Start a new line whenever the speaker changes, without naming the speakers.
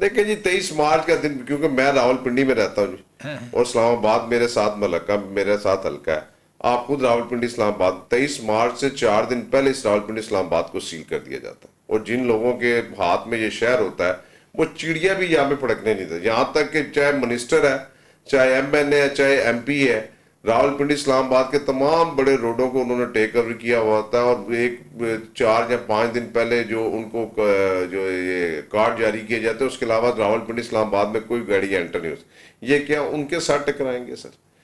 देखिए जी तेईस मार्च का दिन क्योंकि मैं रावलपिंडी में रहता हूँ जी हाँ। और इस्लामाबाद मेरे साथ मलका मेरे साथ हल्का है आप खुद रावलपिंडी इस्लामाबाद तेईस मार्च से चार दिन पहले इस रावलपिंडी इस्लामाबाद को सील कर दिया जाता है और जिन लोगों के हाथ में ये शहर होता है वो चिड़िया भी यहाँ पे फड़कने नहीं देता यहाँ तक कि चाहे मिनिस्टर है चाहे एम एन है चाहे एम पी है रावलपिंडी इस्लामाबाद के तमाम बड़े रोडों को उन्होंने टेक ओवर किया हुआ था और एक चार या पाँच दिन पहले जो उनको जो कार्ड जारी किए जाते हैं उसके अलावा रावलपिंडी इस्लामाबाद में कोई गाड़ी एंटर नहीं होती ये क्या उनके साथ टकराएंगे सर